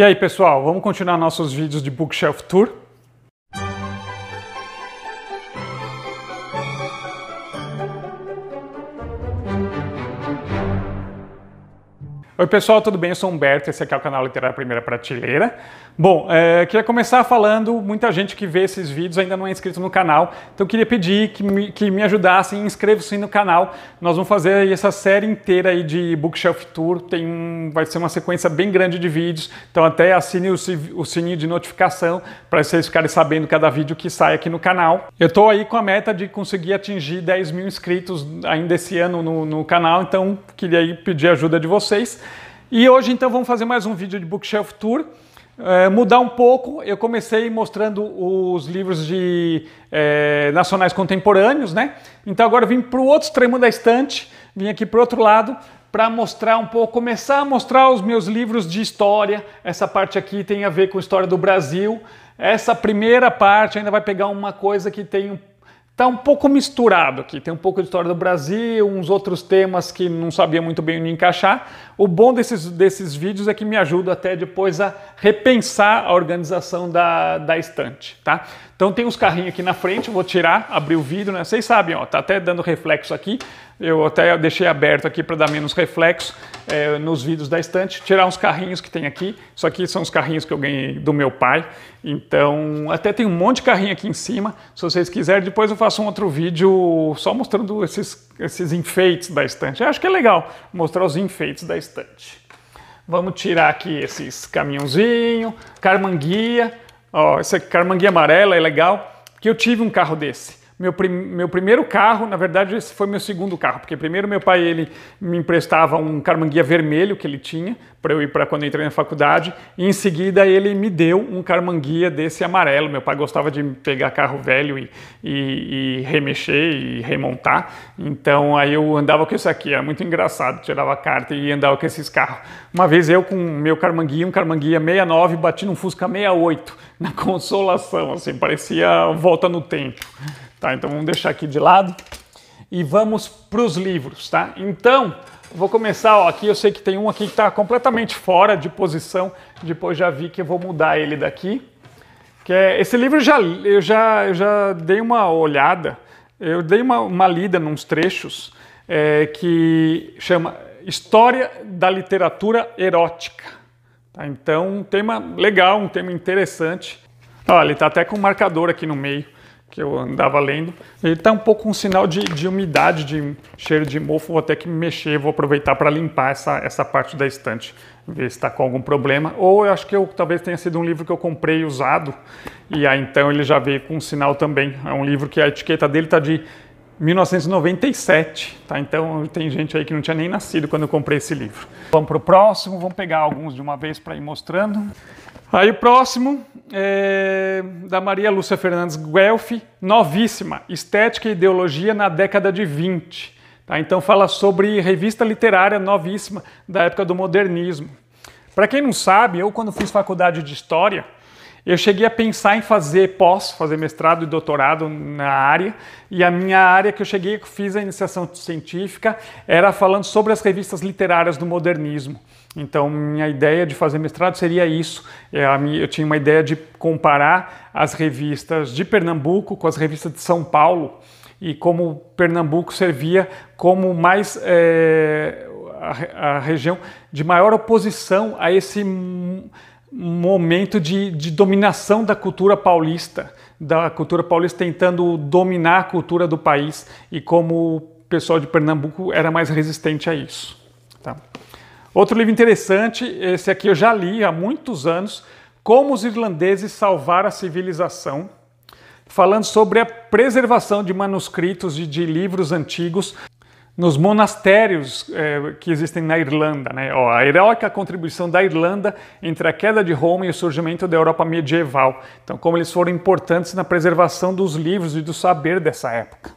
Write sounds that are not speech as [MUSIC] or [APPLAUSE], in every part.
E aí, pessoal, vamos continuar nossos vídeos de Bookshelf Tour. Oi pessoal, tudo bem? Eu sou Humberto, esse aqui é o canal Literário Primeira Prateleira. Bom, é, queria começar falando, muita gente que vê esses vídeos ainda não é inscrito no canal, então queria pedir que me, que me ajudassem, inscreva-se no canal. Nós vamos fazer essa série inteira aí de Bookshelf Tour, tem um, vai ser uma sequência bem grande de vídeos, então até assine o, o sininho de notificação para vocês ficarem sabendo cada vídeo que sai aqui no canal. Eu estou aí com a meta de conseguir atingir 10 mil inscritos ainda esse ano no, no canal, então queria aí pedir a ajuda de vocês. E hoje então vamos fazer mais um vídeo de Bookshelf Tour. É, mudar um pouco, eu comecei mostrando os livros de é, nacionais contemporâneos, né? Então agora vim para o outro extremo da estante, vim aqui para o outro lado para mostrar um pouco, começar a mostrar os meus livros de história. Essa parte aqui tem a ver com a história do Brasil. Essa primeira parte ainda vai pegar uma coisa que tem um Está um pouco misturado aqui, tem um pouco de história do Brasil, uns outros temas que não sabia muito bem onde encaixar. O bom desses, desses vídeos é que me ajuda até depois a repensar a organização da, da estante, tá? Então tem uns carrinhos aqui na frente, eu vou tirar, abrir o vidro, né? Vocês sabem, ó, tá até dando reflexo aqui. Eu até deixei aberto aqui para dar menos reflexo é, nos vidros da estante. Tirar uns carrinhos que tem aqui. Isso aqui são os carrinhos que eu ganhei do meu pai. Então, até tem um monte de carrinho aqui em cima. Se vocês quiserem, depois eu faço um outro vídeo só mostrando esses, esses enfeites da estante. Eu acho que é legal mostrar os enfeites da estante. Vamos tirar aqui esses caminhãozinho, carmanguia ó, essa carmanguia amarela é legal, porque eu tive um carro desse meu, prim, meu primeiro carro, na verdade esse foi meu segundo carro, porque primeiro meu pai ele me emprestava um carmanguia vermelho que ele tinha para eu ir para quando eu entrei na faculdade, e em seguida ele me deu um carmanguia desse amarelo. Meu pai gostava de pegar carro velho e, e, e remexer e remontar, então aí eu andava com isso aqui, era muito engraçado, tirava a carta e andava com esses carros. Uma vez eu com meu carmanguia, um carmanguia 69, bati num Fusca 68 [LAUGHS] na consolação, assim, parecia volta no tempo. Tá, então vamos deixar aqui de lado e vamos para os livros, tá? Então, vou começar ó, aqui, eu sei que tem um aqui que está completamente fora de posição, depois já vi que eu vou mudar ele daqui. Que é, esse livro já, eu, já, eu já dei uma olhada, eu dei uma, uma lida nos trechos é, que chama História da Literatura Erótica. Tá? Então, um tema legal, um tema interessante. Olha, ele está até com um marcador aqui no meio que eu andava lendo. Ele está um pouco um sinal de, de, umidade, de cheiro de mofo. Vou até que mexer, vou aproveitar para limpar essa, essa parte da estante, ver se está com algum problema. Ou eu acho que eu, talvez tenha sido um livro que eu comprei usado, e aí então ele já veio com um sinal também. É um livro que a etiqueta dele está de 1997, tá? Então tem gente aí que não tinha nem nascido quando eu comprei esse livro. Vamos para o próximo, vamos pegar alguns de uma vez para ir mostrando. Aí o próximo é da Maria Lúcia Fernandes Guelf, novíssima, Estética e Ideologia na década de 20. Tá? Então fala sobre revista literária novíssima da época do modernismo. Para quem não sabe, eu quando fiz faculdade de História, eu cheguei a pensar em fazer pós, fazer mestrado e doutorado na área, e a minha área que eu cheguei, que fiz a iniciação científica, era falando sobre as revistas literárias do modernismo. Então, minha ideia de fazer mestrado seria isso. É, eu tinha uma ideia de comparar as revistas de Pernambuco com as revistas de São Paulo e como Pernambuco servia como mais é, a, a região de maior oposição a esse momento de, de, dominação da cultura paulista, da cultura paulista tentando dominar a cultura do país e como o pessoal de Pernambuco era mais resistente a isso. Tá? Outro livro interessante, esse aqui eu já li há muitos anos, Como os Irlandeses Salvaram a Civilização, falando sobre a preservação de manuscritos e de livros antigos nos monastérios é, que existem na Irlanda. Né? Ó, a heróica contribuição da Irlanda entre a queda de Roma e o surgimento da Europa medieval. Então, como eles foram importantes na preservação dos livros e do saber dessa época.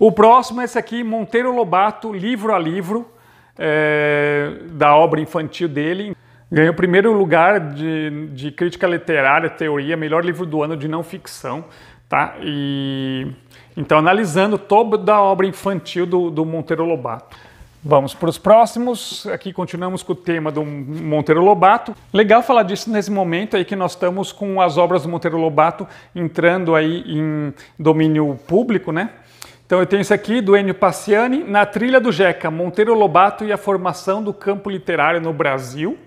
O próximo é esse aqui, Monteiro Lobato, livro a livro, é, da obra infantil dele. Ganhou o primeiro lugar de, de crítica literária, teoria, melhor livro do ano de não ficção. Tá? E, então, analisando toda a obra infantil do, do Monteiro Lobato. Vamos para os próximos. Aqui continuamos com o tema do Monteiro Lobato. Legal falar disso nesse momento aí que nós estamos com as obras do Monteiro Lobato entrando aí em domínio público, né? Então eu tenho isso aqui do Enio Paciani, Na Trilha do Jeca, Monteiro Lobato e a formação do campo literário no Brasil.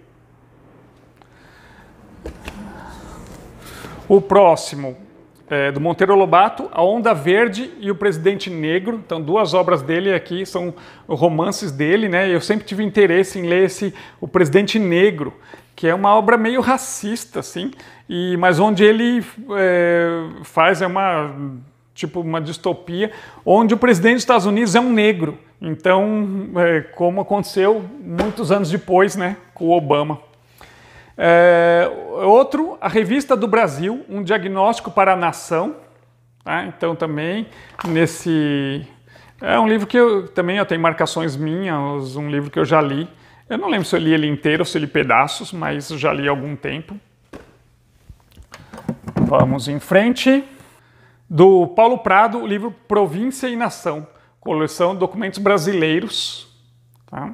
O próximo, é, do Monteiro Lobato, A Onda Verde e O Presidente Negro. Então, duas obras dele aqui são romances dele, né? Eu sempre tive interesse em ler esse O Presidente Negro, que é uma obra meio racista, assim, e, mas onde ele é, faz é uma tipo uma distopia, onde o presidente dos Estados Unidos é um negro. Então, é, como aconteceu muitos anos depois, né, com o Obama. É, outro, a Revista do Brasil, um diagnóstico para a nação. Tá? Então também nesse é um livro que eu também eu tenho marcações minhas, um livro que eu já li. Eu não lembro se eu li ele inteiro ou se eu li pedaços, mas já li há algum tempo. Vamos em frente. Do Paulo Prado, o livro Província e Nação, coleção de documentos brasileiros. Tá?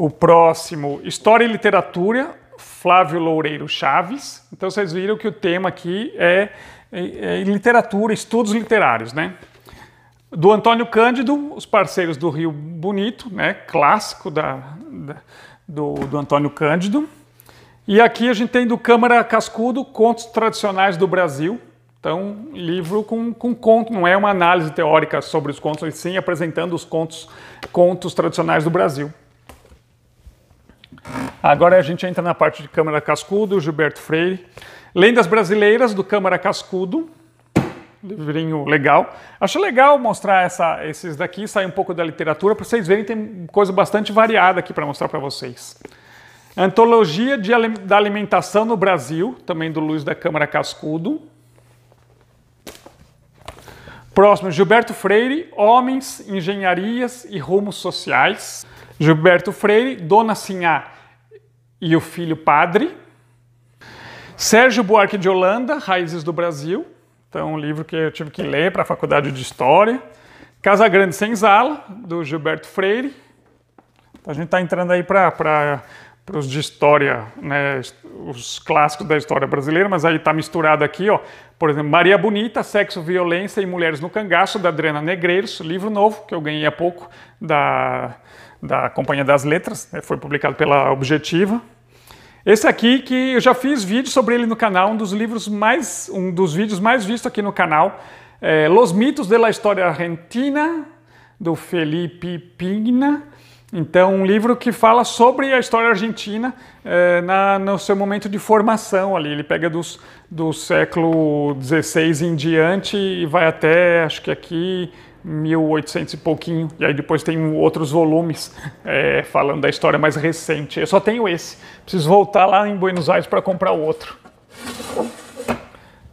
O próximo, História e Literatura, Flávio Loureiro Chaves. Então vocês viram que o tema aqui é, é, é literatura, estudos literários, né? Do Antônio Cândido, Os Parceiros do Rio Bonito, né? Clássico da, da do, do Antônio Cândido. E aqui a gente tem do Câmara Cascudo, Contos Tradicionais do Brasil, então, livro com, com conto, não é uma análise teórica sobre os contos, e sim apresentando os contos, contos tradicionais do Brasil. Agora a gente entra na parte de Câmara Cascudo, Gilberto Freire. Lendas Brasileiras do Câmara Cascudo. Livrinho legal. Acho legal mostrar essa, esses daqui, sair um pouco da literatura, para vocês verem, tem coisa bastante variada aqui para mostrar para vocês. Antologia de, da Alimentação no Brasil, também do Luiz da Câmara Cascudo. Próximo, Gilberto Freire, Homens, Engenharias e Rumos Sociais. Gilberto Freire, Dona Sinhá, e o filho padre. Sérgio Buarque de Holanda, Raízes do Brasil. Então, um livro que eu tive que ler para a faculdade de História. Casa Grande sem Zala, do Gilberto Freire. a gente está entrando aí para para os de história, né, os clássicos da história brasileira, mas aí está misturado aqui, ó, por exemplo, Maria Bonita, Sexo, Violência e Mulheres no Cangaço, da Adriana Negreiros, livro novo que eu ganhei há pouco da da Companhia das Letras, né, foi publicado pela Objetiva. Esse aqui que eu já fiz vídeo sobre ele no canal, um dos livros mais, um dos vídeos mais vistos aqui no canal, é Los mitos de la historia argentina do Felipe Pigna. Então, um livro que fala sobre a história argentina é, na, no seu momento de formação ali. Ele pega dos, do século XVI em diante e vai até, acho que aqui, 1800 e pouquinho, e aí depois tem outros volumes é, falando da história mais recente. Eu só tenho esse, preciso voltar lá em Buenos Aires para comprar outro.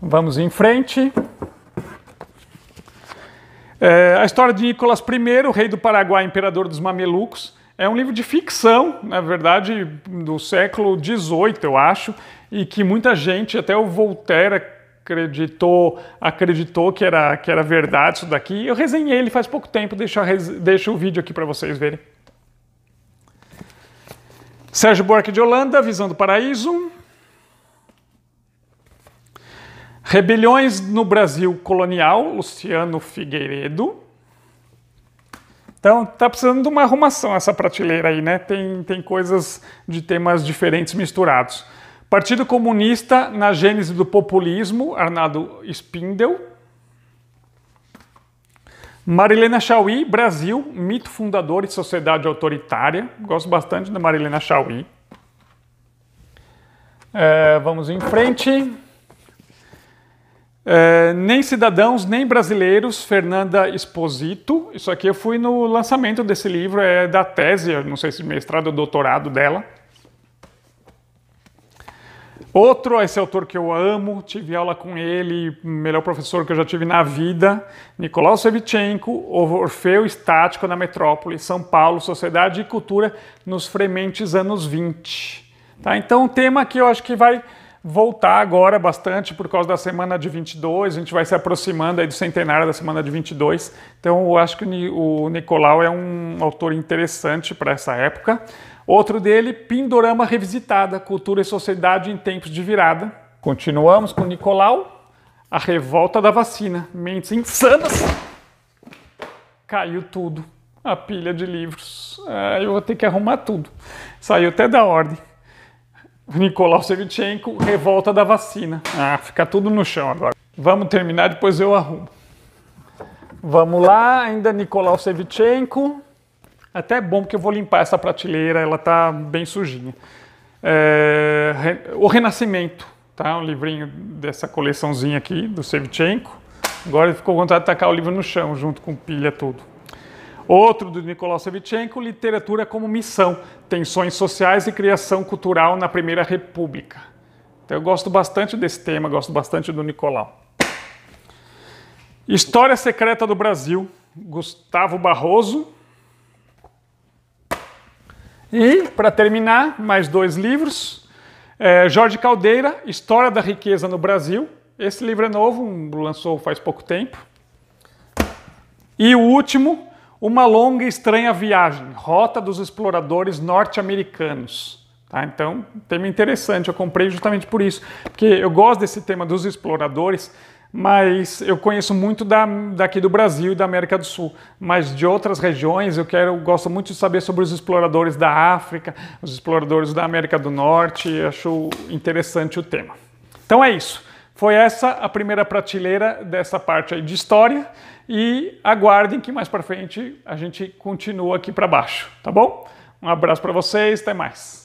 Vamos em frente. É, a história de Nicolas I, rei do Paraguai, imperador dos Mamelucos, é um livro de ficção, na verdade, do século XVIII, eu acho, e que muita gente, até o Voltaire, acreditou, acreditou que era, que era verdade isso daqui. Eu resenhei ele faz pouco tempo, deixa, deixa o vídeo aqui para vocês verem. Sérgio Buarque de Holanda, Visão do paraíso. Rebeliões no Brasil colonial, Luciano Figueiredo. Então, tá precisando de uma arrumação essa prateleira aí, né? Tem, tem coisas de temas diferentes misturados. Partido Comunista na gênese do populismo, Arnaldo Spindel. Marilena Chauí, Brasil, mito fundador e sociedade autoritária. Gosto bastante da Marilena Chauí. É, vamos em frente. É, nem cidadãos, nem brasileiros, Fernanda Esposito. Isso aqui eu fui no lançamento desse livro, é da tese, não sei se mestrado ou doutorado dela. Outro, esse autor que eu amo, tive aula com ele, melhor professor que eu já tive na vida, Nicolau Sevchenko, Orfeu Estático na Metrópole, São Paulo, Sociedade e Cultura nos Frementes anos 20. Tá? Então, um tema que eu acho que vai voltar agora bastante por causa da semana de 22, a gente vai se aproximando aí do centenário da semana de 22. Então eu acho que o Nicolau é um autor interessante para essa época. Outro dele, Pindorama Revisitada, Cultura e Sociedade em Tempos de Virada. Continuamos com Nicolau, A Revolta da Vacina, Mentes Insanas. Caiu tudo, a pilha de livros. Ah, eu vou ter que arrumar tudo. Saiu até da ordem. Nicolau Sevchenko, revolta da vacina. Ah, fica tudo no chão agora. Vamos terminar, depois eu arrumo. Vamos lá, ainda Nicolau Sevchenko. Até é bom porque eu vou limpar essa prateleira, ela tá bem sujinha. É, o Renascimento, tá? Um livrinho dessa coleçãozinha aqui do Sevchenko. Agora ele ficou com vontade de tacar o livro no chão, junto com pilha tudo. Outro do Nicolau Savichenko, Literatura como Missão, Tensões Sociais e Criação Cultural na Primeira República. Então eu gosto bastante desse tema, gosto bastante do Nicolau. História Secreta do Brasil, Gustavo Barroso. E, para terminar, mais dois livros. É, Jorge Caldeira, História da Riqueza no Brasil. Esse livro é novo, lançou faz pouco tempo. E o último, uma longa e estranha viagem, rota dos exploradores norte-americanos. Tá? Então, tema interessante, eu comprei justamente por isso, porque eu gosto desse tema dos exploradores, mas eu conheço muito da, daqui do Brasil e da América do Sul, mas de outras regiões eu quero, eu gosto muito de saber sobre os exploradores da África, os exploradores da América do Norte, acho interessante o tema. Então é isso. Foi essa a primeira prateleira dessa parte aí de história e aguardem que mais para frente a gente continua aqui para baixo, tá bom? Um abraço para vocês, até mais.